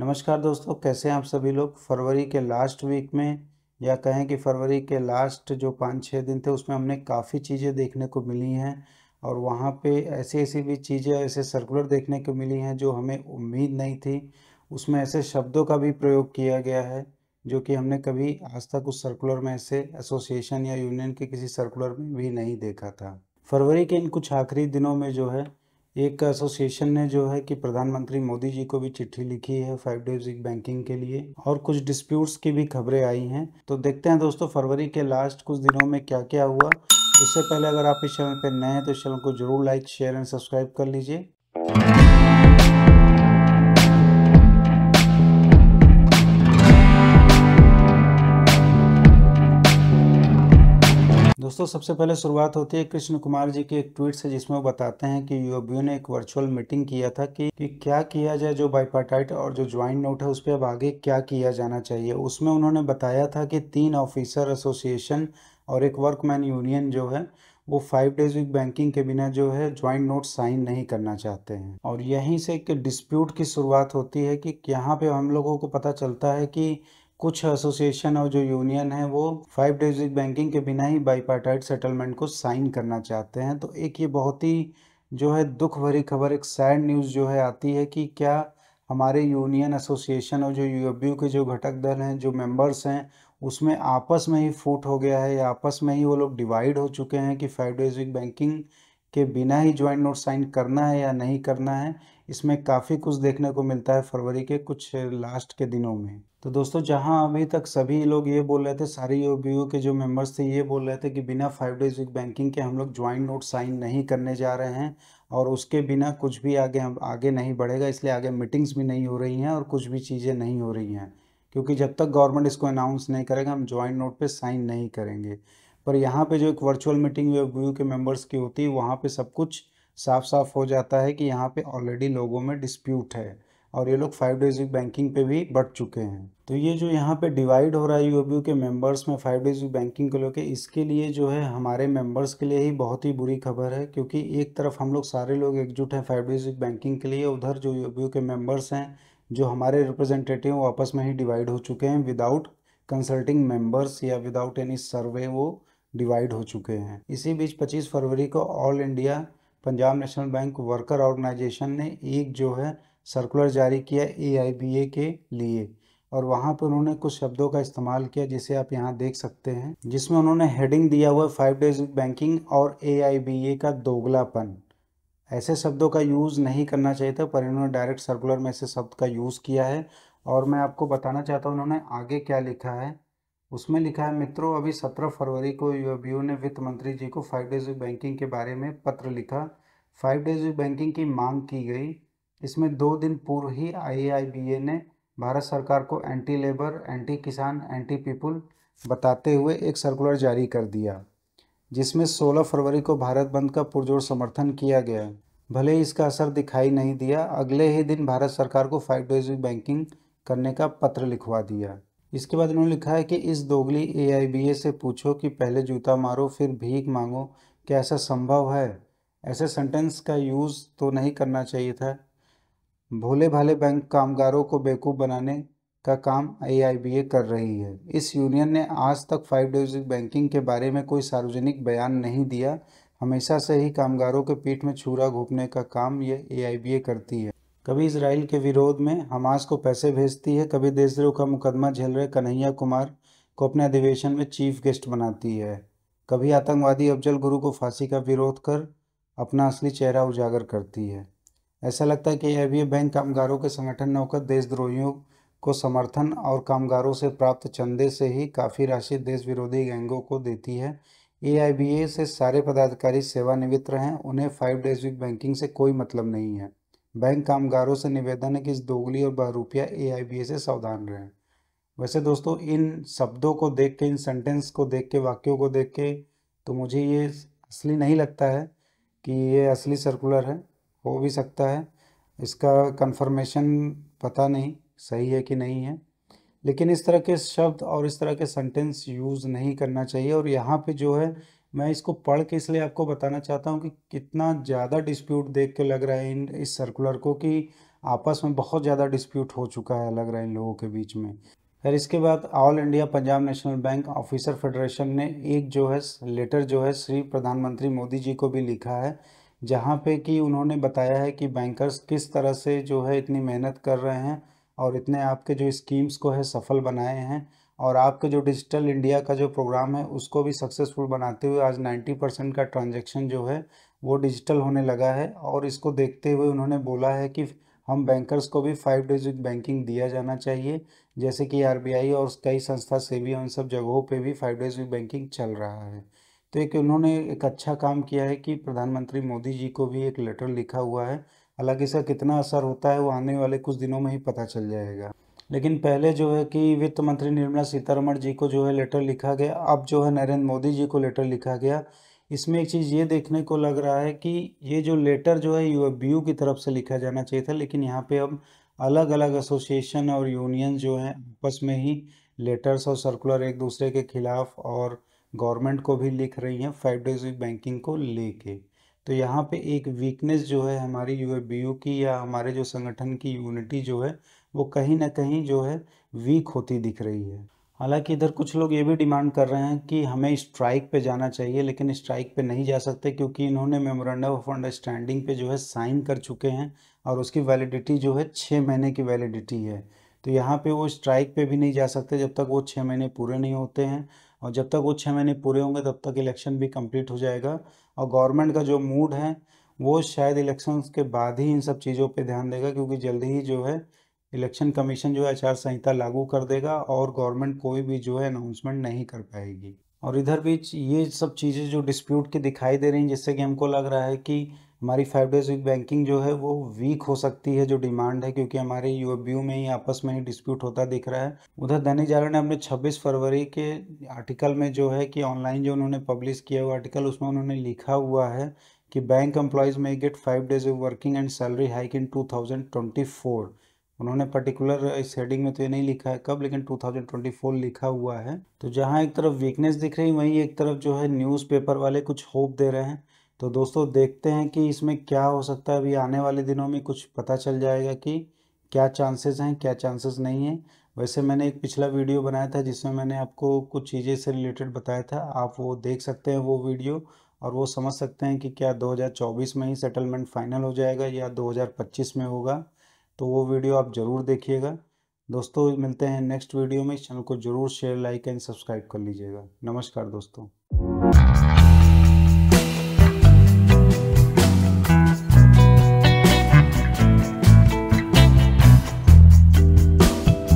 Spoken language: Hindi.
नमस्कार दोस्तों कैसे हैं आप सभी लोग फरवरी के लास्ट वीक में या कहें कि फरवरी के लास्ट जो पाँच छः दिन थे उसमें हमने काफ़ी चीज़ें देखने को मिली हैं और वहाँ पे ऐसी ऐसी भी चीज़ें ऐसे सर्कुलर देखने को मिली हैं जो हमें उम्मीद नहीं थी उसमें ऐसे शब्दों का भी प्रयोग किया गया है जो कि हमने कभी आज तक उस सर्कुलर में ऐसे एसोसिएशन या यूनियन के किसी सर्कुलर में भी नहीं देखा था फरवरी के इन कुछ आखिरी दिनों में जो है एक एसोसिएशन ने जो है कि प्रधानमंत्री मोदी जी को भी चिट्ठी लिखी है फाइव डेज बैंकिंग के लिए और कुछ डिस्प्यूट्स की भी खबरें आई हैं तो देखते हैं दोस्तों फरवरी के लास्ट कुछ दिनों में क्या क्या हुआ उससे पहले अगर आप इस चैनल पर नए हैं तो इस चैनल को जरूर लाइक शेयर एंड सब्सक्राइब कर लीजिए दोस्तों सबसे पहले शुरुआत होती है कृष्ण कुमार जी के एक ट्वीट से जिसमें वो बताते हैं कि यूरोपियों ने एक वर्चुअल मीटिंग किया था कि, कि क्या किया जाए जो बाइपाटाइट और जो ज्वाइंट नोट है उस पर अब आगे क्या किया जाना चाहिए उसमें उन्होंने बताया था कि तीन ऑफिसर एसोसिएशन और एक वर्कमैन यूनियन जो है वो फाइव डेज वीक बैंकिंग के बिना जो है ज्वाइंट नोट साइन नहीं करना चाहते हैं और यहीं से एक डिस्प्यूट की शुरुआत होती है कि यहाँ पे हम लोगों को पता चलता है कि कुछ एसोसिएशन और जो यूनियन है वो फाइव डिजिट बैंकिंग के बिना ही बाईपार्टाइट सेटलमेंट को साइन करना चाहते हैं तो एक ये बहुत ही जो है दुख भरी खबर एक सैड न्यूज़ जो है आती है कि क्या हमारे यूनियन एसोसिएशन और जो यू के जो घटक दल हैं जो मेंबर्स हैं उसमें आपस में ही फूट हो गया है या आपस में ही वो लोग डिवाइड हो चुके हैं कि फाइव डेज वीक बैंकिंग के बिना ही ज्वाइंट नोट साइन करना है या नहीं करना है इसमें काफ़ी कुछ देखने को मिलता है फरवरी के कुछ लास्ट के दिनों में तो दोस्तों जहां अभी तक सभी लोग ये बोल रहे थे सारे यू के जो मेंबर्स थे ये बोल रहे थे कि बिना फाइव डेज वीक बैंकिंग के हम लोग ज्वाइंट नोट साइन नहीं करने जा रहे हैं और उसके बिना कुछ भी आगे हम आगे नहीं बढ़ेगा इसलिए आगे मीटिंग्स भी नहीं हो रही हैं और कुछ भी चीज़ें नहीं हो रही हैं क्योंकि जब तक गवर्नमेंट इसको अनाउंस नहीं करेगा हम ज्वाइंट नोट पर साइन नहीं करेंगे पर यहाँ पर जो एक वर्चुअल मीटिंग यू के मेम्बर्स की होती है वहाँ पर सब कुछ साफ साफ हो जाता है कि यहाँ पे ऑलरेडी लोगों में डिस्प्यूट है और ये लोग फाइव डेज वीक बैंकिंग पे भी बढ़ चुके हैं तो ये जो यहाँ पे डिवाइड हो रहा है यूओबीयू के मेंबर्स में फाइव डेज वीक बैंकिंग को लेकर इसके लिए जो है हमारे मेंबर्स के लिए ही बहुत ही बुरी खबर है क्योंकि एक तरफ हम लोग सारे लोग एकजुट हैं फाइव डेज वीक बैंकिंग के लिए उधर जो यूओबीयू के मेंबर्स हैं जो हमारे रिप्रेजेंटेटिव वो आपस में ही डिवाइड हो चुके हैं विदाउट कंसल्टिंग मेंबर्स या विदाउट एनी सर्वे वो डिवाइड हो चुके हैं इसी बीच 25 फरवरी को All India Punjab National Bank Worker Organization ने एक जो है सर्कुलर जारी किया ए के लिए और वहाँ पर उन्होंने कुछ शब्दों का इस्तेमाल किया जिसे आप यहाँ देख सकते हैं जिसमें उन्होंने हेडिंग दिया हुआ फाइव डेज बैंकिंग और ए का दोगलापन ऐसे शब्दों का यूज़ नहीं करना चाहिए था पर इन्होंने डायरेक्ट सर्कुलर में ऐसे शब्द का यूज़ किया है और मैं आपको बताना चाहता हूँ उन्होंने आगे क्या लिखा है उसमें लिखा है मित्रों अभी सत्रह फरवरी को यूएबीयू ने वित्त मंत्री जी को फाइव डेज बैंकिंग के बारे में पत्र लिखा फाइव डेज बैंकिंग की मांग की गई इसमें दो दिन पूर्व ही आईआईबीए ने भारत सरकार को एंटी लेबर एंटी किसान एंटी पीपुल बताते हुए एक सर्कुलर जारी कर दिया जिसमें 16 फरवरी को भारत बंद का पुरजोर समर्थन किया गया भले ही इसका असर दिखाई नहीं दिया अगले ही दिन भारत सरकार को फाइव डेज बैंकिंग करने का पत्र लिखवा दिया इसके बाद इन्होंने लिखा है कि इस दोगली ए से पूछो कि पहले जूता मारो फिर भीख मांगो क्या ऐसा संभव है ऐसे सेंटेंस का यूज़ तो नहीं करना चाहिए था भोले भाले बैंक कामगारों को बेवकूफ़ बनाने का काम ए कर रही है इस यूनियन ने आज तक फाइव डेज बैंकिंग के बारे में कोई सार्वजनिक बयान नहीं दिया हमेशा से ही कामगारों के पीठ में छूरा घोपने का काम ये ए करती है कभी इसराइल के विरोध में हमास को पैसे भेजती है कभी देशद्रोह का मुकदमा झेल रहे कन्हैया कुमार को अपने अधिवेशन में चीफ गेस्ट बनाती है कभी आतंकवादी अफजल गुरु को फांसी का विरोध कर अपना असली चेहरा उजागर करती है ऐसा लगता है कि यह भी बैंक कामगारों के संगठन ने होकर देशद्रोहियों को समर्थन और कामगारों से प्राप्त चंदे से ही काफ़ी राशि देश विरोधी गैंगों को देती है ए से सारे पदाधिकारी सेवानिवृत्त हैं उन्हें फाइव डेज वीक बैंकिंग से कोई मतलब नहीं है बैंक कामगारों से निवेदन है कि इस दोगली और बहरूपिया ए से सावधान रहें वैसे दोस्तों इन शब्दों को देख के इन सेंटेंस को देख के वाक्यों को देख के तो मुझे ये असली नहीं लगता है कि ये असली सर्कुलर है हो भी सकता है इसका कंफर्मेशन पता नहीं सही है कि नहीं है लेकिन इस तरह के शब्द और इस तरह के सेंटेंस यूज़ नहीं करना चाहिए और यहाँ पे जो है मैं इसको पढ़ के इसलिए आपको बताना चाहता हूँ कि कितना ज़्यादा डिस्प्यूट देख के लग रहा है इन इस सर्कुलर को कि आपस में बहुत ज़्यादा डिस्प्यूट हो चुका है लग रहा है इन लोगों के बीच में फिर इसके बाद All India Punjab National Bank Officer Federation ने एक जो है लेटर जो है श्री प्रधानमंत्री मोदी जी को भी लिखा है जहाँ पे कि उन्होंने बताया है कि बैंकर्स किस तरह से जो है इतनी मेहनत कर रहे हैं और इतने आपके जो स्कीम्स को है सफल बनाए हैं और आपके जो डिजिटल इंडिया का जो प्रोग्राम है उसको भी सक्सेसफुल बनाते हुए आज 90 परसेंट का ट्रांजेक्शन जो है वो डिजिटल होने लगा है और इसको देखते हुए उन्होंने बोला है कि हम बैंकर्स को भी फाइव डेज बैंकिंग दिया जाना चाहिए जैसे कि आरबीआई और कई संस्था से भी उन सब जगहों पे भी फाइव डेज बैंकिंग चल रहा है तो एक उन्होंने एक अच्छा काम किया है कि प्रधानमंत्री मोदी जी को भी एक लेटर लिखा हुआ है हालांकि इसका कितना असर होता है वो आने वाले कुछ दिनों में ही पता चल जाएगा लेकिन पहले जो है कि वित्त मंत्री निर्मला सीतारमण जी को जो है लेटर लिखा गया अब जो है नरेंद्र मोदी जी को लेटर लिखा गया इसमें एक चीज़ ये देखने को लग रहा है कि ये जो लेटर जो है यू की तरफ से लिखा जाना चाहिए था लेकिन यहाँ पे अब अलग अलग एसोसिएशन और यूनियन जो हैं आपस में ही लेटर्स और सर्कुलर एक दूसरे के खिलाफ और गवर्नमेंट को भी लिख रही हैं फाइव डेज बैंकिंग को लेके तो यहाँ पे एक वीकनेस जो है हमारी यू की या हमारे जो संगठन की यूनिटी जो है वो कहीं ना कहीं जो है वीक होती दिख रही है हालांकि इधर कुछ लोग ये भी डिमांड कर रहे हैं कि हमें स्ट्राइक पे जाना चाहिए लेकिन स्ट्राइक पे नहीं जा सकते क्योंकि इन्होंने मेमोरेंडम ऑफ अंडरस्टैंडिंग पे जो है साइन कर चुके हैं और उसकी वैलिडिटी जो है छः महीने की वैलिडिटी है तो यहाँ पे वो स्ट्राइक पे भी नहीं जा सकते जब तक वो छः महीने पूरे नहीं होते हैं और जब तक वो छः महीने पूरे होंगे तब तक इलेक्शन भी कम्प्लीट हो जाएगा और गवर्नमेंट का जो मूड है वो शायद इलेक्शन के बाद ही इन सब चीज़ों पर ध्यान देगा क्योंकि जल्दी ही जो है इलेक्शन कमीशन जो है आचार संहिता लागू कर देगा और गवर्नमेंट कोई भी जो है अनाउंसमेंट नहीं कर पाएगी और इधर बीच ये सब चीज़ें जो डिस्प्यूट की दिखाई दे रही हैं जिससे कि हमको लग रहा है कि हमारी फाइव डेज वीक बैंकिंग जो है वो वीक हो सकती है जो डिमांड है क्योंकि हमारे यू में ही आपस में ही डिस्प्यूट होता दिख रहा है उधर दैनिक जागरण ने अपने 26 फरवरी के आर्टिकल में जो है कि ऑनलाइन जो उन्होंने पब्लिश किया हुआ आर्टिकल उसमें उन्होंने लिखा हुआ है कि बैंक एम्प्लॉयज़ में get five days working and salary hike in to उन्होंने पर्टिकुलर इस हेडिंग में तो ये नहीं लिखा है कब लेकिन 2024 लिखा हुआ है तो जहाँ एक तरफ वीकनेस दिख रही वहीं एक तरफ जो है न्यूज़पेपर वाले कुछ होप दे रहे हैं तो दोस्तों देखते हैं कि इसमें क्या हो सकता है अभी आने वाले दिनों में कुछ पता चल जाएगा कि क्या चांसेस हैं क्या चांसेस नहीं हैं वैसे मैंने एक पिछला वीडियो बनाया था जिसमें मैंने आपको कुछ चीज़ें से रिलेटेड बताया था आप वो देख सकते हैं वो वीडियो और वो समझ सकते हैं कि क्या 2024 में ही सेटलमेंट फाइनल हो जाएगा या 2025 में होगा तो वो वीडियो आप ज़रूर देखिएगा दोस्तों मिलते हैं नेक्स्ट वीडियो में इस चैनल को ज़रूर शेयर लाइक एंड सब्सक्राइब कर लीजिएगा नमस्कार दोस्तों